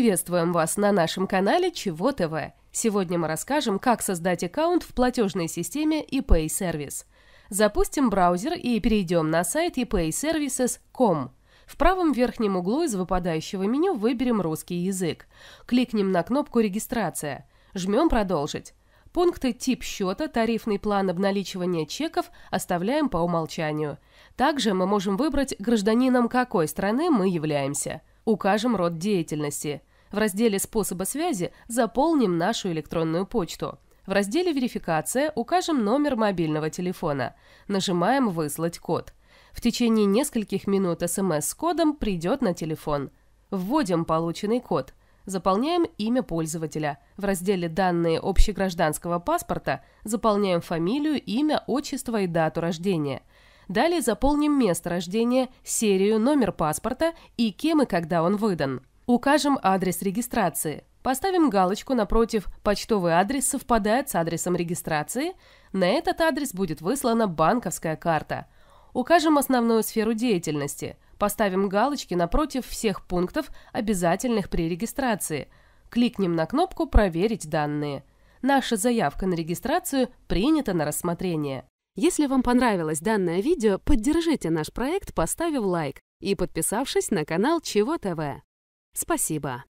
Приветствуем вас на нашем канале Чего ТВ. Сегодня мы расскажем, как создать аккаунт в платежной системе ePay Service. Запустим браузер и перейдем на сайт epayservices.com. В правом верхнем углу из выпадающего меню выберем русский язык. Кликнем на кнопку «Регистрация». Жмем «Продолжить». Пункты «Тип счета», «Тарифный план обналичивания чеков» оставляем по умолчанию. Также мы можем выбрать, гражданином какой страны мы являемся. Укажем род деятельности. В разделе «Способы связи» заполним нашу электронную почту. В разделе «Верификация» укажем номер мобильного телефона. Нажимаем «Выслать код». В течение нескольких минут СМС с кодом придет на телефон. Вводим полученный код. Заполняем имя пользователя. В разделе «Данные общегражданского паспорта» заполняем фамилию, имя, отчество и дату рождения. Далее заполним место рождения, серию, номер паспорта и кем и когда он выдан. Укажем адрес регистрации. Поставим галочку напротив «Почтовый адрес совпадает с адресом регистрации». На этот адрес будет выслана банковская карта. Укажем основную сферу деятельности. Поставим галочки напротив всех пунктов, обязательных при регистрации. Кликнем на кнопку «Проверить данные». Наша заявка на регистрацию принята на рассмотрение. Если вам понравилось данное видео, поддержите наш проект, поставив лайк и подписавшись на канал Чего ТВ. Спасибо.